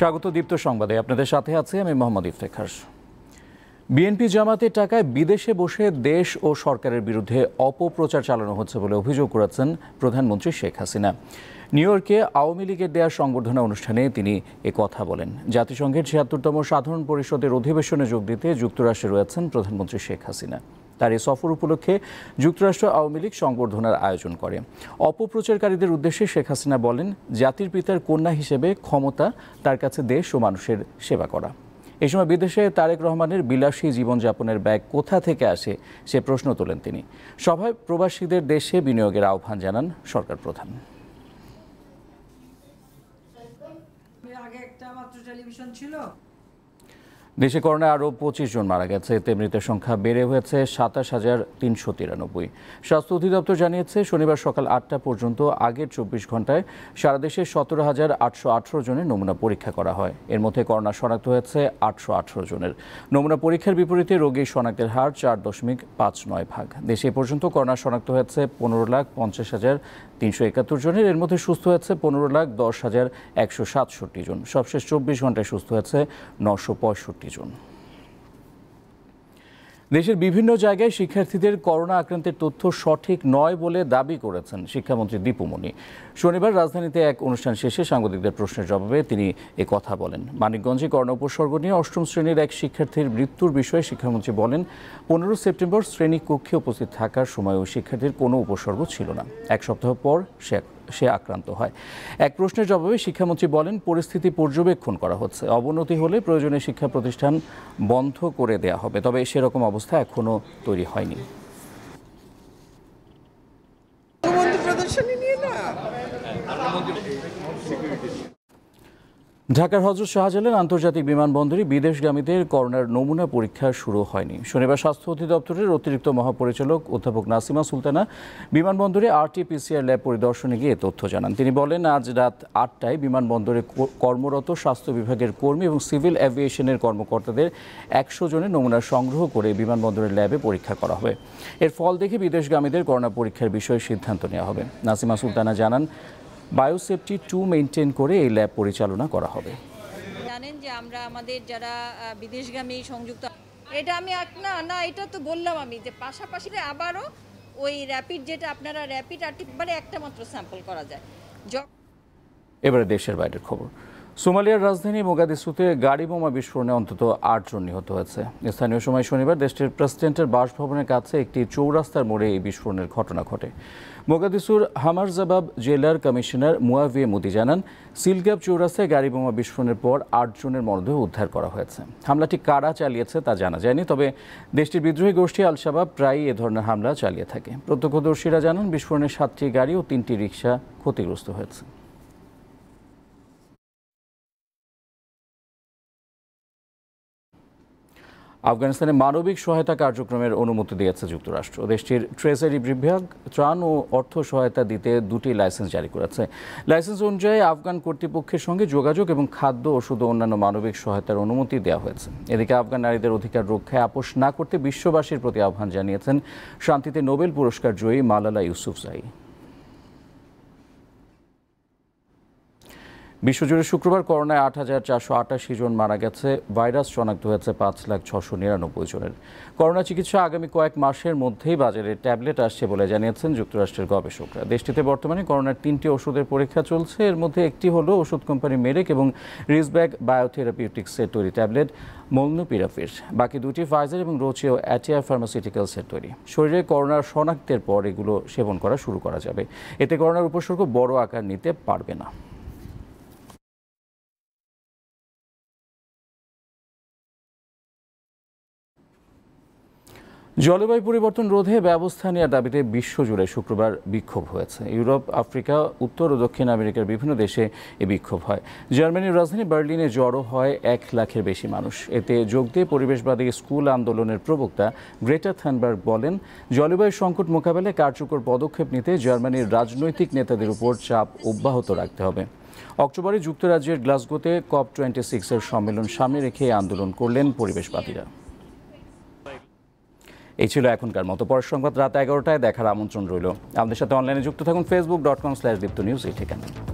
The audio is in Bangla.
স্বাগত দীপ্ত সংবাদে আপনাদের সাথে আছি আমি মোহাম্মদ ইফতেখার বিএনপি জামাতের টাকায় বিদেশে বসে দেশ ও সরকারের বিরুদ্ধে অপপ্রচার চালানো হচ্ছে বলে অভিযোগ করেছেন প্রধানমন্ত্রী শেখ হাসিনা নিউ ইয়র্কে আওয়ামী লীগের দেয়া সংবর্ধনা অনুষ্ঠানে তিনি এ কথা বলেন জাতিসংঘের ছিয়াত্তরতম সাধারণ পরিষদের অধিবেশনে যোগ দিতে যুক্তরাষ্ট্রে রয়েছেন প্রধানমন্ত্রী শেখ হাসিনা তার এই সফর উপলক্ষে যুক্তরাষ্ট্র আওয়ামী লীগ সংবর্ধনার আয়োজন করে অপপ্রচারকারীদের উদ্দেশ্যে শেখ হাসিনা বলেন জাতির পিতার কন্যা হিসেবে ক্ষমতা তার কাছে দেশ ও মানুষের সেবা করা এ সময় বিদেশে তারেক রহমানের বিলাসী জীবনযাপনের ব্যয় কোথা থেকে আসে সে প্রশ্ন তোলেন তিনি সভায় প্রবাসীদের দেশে বিনিয়োগের আহ্বান জানান সরকার প্রধান আগে একটা মাত্র টেলিভিশন ছিল দেশে করোনায় আরও পঁচিশ জন মারা গেছে এতে মৃতের সংখ্যা বেড়ে হয়েছে সাতাশ হাজার তিনশো তিরানব্বই স্বাস্থ্য অধিদপ্তর জানিয়েছে শনিবার সকাল আটটা পর্যন্ত আগের চব্বিশ ঘন্টায় সারা দেশে সতেরো হাজার আটশো আঠেরো জনের নমুনা পরীক্ষা করা হয় এর মধ্যে করোনা শনাক্ত হয়েছে আটশো আঠেরো জনের নমুনা পরীক্ষার বিপরীতে রোগীর শনাক্তের হার চার দশমিক পাঁচ নয় ভাগ দেশে পর্যন্ত করোনা শনাক্ত হয়েছে পনেরো লাখ পঞ্চাশ হাজার তিনশো একাত্তর জনের এর মধ্যে সুস্থ হয়েছে পনেরো লাখ দশ হাজার একশো সাতষট্টি জন সবশেষ চব্বিশ ঘন্টায় সুস্থ হয়েছে নশো পঁয়ষট্টি জন দেশের বিভিন্ন জায়গায় শিক্ষার্থীদের করোনা আক্রান্তের তথ্য সঠিক নয় বলে দাবি করেছেন শিক্ষামন্ত্রী দীপুমণি শনিবার রাজধানীতে এক অনুষ্ঠান শেষে সাংবাদিকদের প্রশ্নের জবাবে তিনি এ কথা বলেন মানিকগঞ্জে করোনা উপসর্গ নিয়ে অষ্টম শ্রেণীর এক শিক্ষার্থীর মৃত্যুর বিষয়ে শিক্ষামন্ত্রী বলেন পনেরো সেপ্টেম্বর শ্রেণী কক্ষে উপস্থিত থাকার সময়ও শিক্ষার্থীর কোনো উপসর্গ ছিল না এক সপ্তাহ পর সে সে আক্রান্ত হয় এক প্রশ্নের জবাবে শিক্ষামন্ত্রী বলেন পরিস্থিতি পর্যবেক্ষণ করা হচ্ছে অবনতি হলে প্রয়োজনে শিক্ষা প্রতিষ্ঠান বন্ধ করে দেয়া হবে তবে সেরকম অবস্থা ব্যবস্থা এখনো তৈরি হয়নি প্রদর্শনী নিয়ে না ঢাকার হজরত শাহজালাল আন্তর্জাতিক বিমানবন্দরে বিদেশগামীদের করোনার নমুনা পরীক্ষা শুরু হয়নি শনিবার স্বাস্থ্য অধিদপ্তরের অতিরিক্ত মহাপরিচালক অধ্যাপক নাসিমা সুলতানা বিমানবন্দরে আরটিপিসিআর ল্যাব পরিদর্শনে গিয়ে তথ্য জানান তিনি বলেন আজ রাত আটটায় বিমানবন্দরে কর্মরত স্বাস্থ্য বিভাগের কর্মী এবং সিভিল অ্যাভিয়েশনের কর্মকর্তাদের একশো জনের নমুনা সংগ্রহ করে বিমানবন্দরের ল্যাবে পরীক্ষা করা হবে এর ফল দেখে বিদেশগামীদের করোনা পরীক্ষার বিষয়ে সিদ্ধান্ত নেওয়া হবে নাসিমা সুলতানা জানান বায়োসেফটি টু মেনটেন করে এই ল্যাব পরিচালনা করা হবে জানেন যে আমরা আমাদের যারা বিদেশগামী সংযুক্ত এটা আমি না না এটা তো বললাম আমি যে পাশাপাশি আবারও ওই র্যাপিড যেটা আপনারা র্যাপিড আর একবারে একটা মাত্র স্যাম্পল করা যায় এবারে দেশের বাইরের খবর সোমালিয়ার রাজধানী মোগাদিসুতে গাড়ি বোমা বিস্ফোরণে অন্তত আটজন নিহত হয়েছে স্থানীয় সময় শনিবার দেশটির প্রেসিডেন্টের বাসভবনের কাছে একটি চৌরাস্তার মোড়ে এই বিস্ফোরণের ঘটনা ঘটে মোগাদিসুর হামারজাবাব জেলার কমিশনার মুয়াভিয়ে মুদি জানান সিলগাব চৌরাস্তায় গাড়ি বোমা বিস্ফোরণের পর আটজনের মরদেহ উদ্ধার করা হয়েছে হামলাটি কারা চালিয়েছে তা জানা যায়নি তবে দেশটির বিদ্রোহী গোষ্ঠী আলশাবাব প্রায়ই এ ধরনের হামলা চালিয়ে থাকে প্রত্যক্ষদর্শীরা জানান বিস্ফোরণের সাতটি গাড়ি ও তিনটি রিকশা ক্ষতিগ্রস্ত হয়েছে আফগানিস্তানে মানবিক সহায়তা কার্যক্রমের অনুমতি দিয়েছে যুক্তরাষ্ট্র দেশটির ট্রেজারি বিভাগ ত্রাণ ও অর্থ সহায়তা দিতে দুটি লাইসেন্স জারি করেছে লাইসেন্স অনুযায়ী আফগান কর্তৃপক্ষের সঙ্গে যোগাযোগ এবং খাদ্য ওষুধ ও অন্যান্য মানবিক সহায়তার অনুমতি দেওয়া হয়েছে এদিকে আফগান নারীদের অধিকার রক্ষায় আপোষ না করতে বিশ্ববাসীর প্রতি আহ্বান জানিয়েছেন শান্তিতে নোবেল পুরস্কার জয়ী মালালা ইউসুফজাই বিশ্বজুড়ে শুক্রবার করোনায় আট হাজার চারশো আটাশি জন মারা গেছে ভাইরাস শনাক্ত হয়েছে পাঁচ লাখ ছশো নিরানব্বই জনের করোনা চিকিৎসা আগামী কয়েক মাসের মধ্যেই বাজারে ট্যাবলেট আসছে বলে জানিয়েছেন যুক্তরাষ্ট্রের গবেষকরা দেশটিতে বর্তমানে করোনার তিনটি ওষুধের পরীক্ষা চলছে এর মধ্যে একটি হলো ওষুধ কোম্পানি মেরেক এবং রিসব্যাগ বায়োথেরাপিউটিক্সের তৈরি ট্যাবলেট মোলনুপিরাফির বাকি দুটি ফাইজার এবং রোচে ও অ্যাটিয়া ফার্মাসিউটিক্যালসের তৈরি শরীরে করোনার শনাক্তের পর এগুলো সেবন করা শুরু করা যাবে এতে করোনার উপসর্গ বড় আকার নিতে পারবে না জলবায়ু পরিবর্তন রোধে ব্যবস্থা নেওয়ার দাবিতে বিশ্বজুড়ে শুক্রবার বিক্ষোভ হয়েছে ইউরোপ আফ্রিকা উত্তর ও দক্ষিণ আমেরিকার বিভিন্ন দেশে এ বিক্ষোভ হয় জার্মানির রাজধানী বার্লিনে জড়ো হয় এক লাখের বেশি মানুষ এতে যোগ দিয়ে পরিবেশবাদী স্কুল আন্দোলনের প্রবক্তা গ্রেটা থানবার্গ বলেন জলবায়ু সংকট মোকাবেলায় কার্যকর পদক্ষেপ নিতে জার্মানির রাজনৈতিক নেতাদের উপর চাপ অব্যাহত রাখতে হবে অক্টোবরে যুক্তরাজ্যের গ্লাসগোতে কপ টোয়েন্টি সিক্সের সম্মেলন সামনে রেখে আন্দোলন করলেন পরিবেশবাদীরা এই ছিল এখনকার মতো পরের সংবাদ রাত এগারোটায় দেখার আমন্ত্রণ রইল আমাদের সাথে অনলাইনে যুক্ত থাকুন Facebook dot com slash Deepto news এই ঠিকানা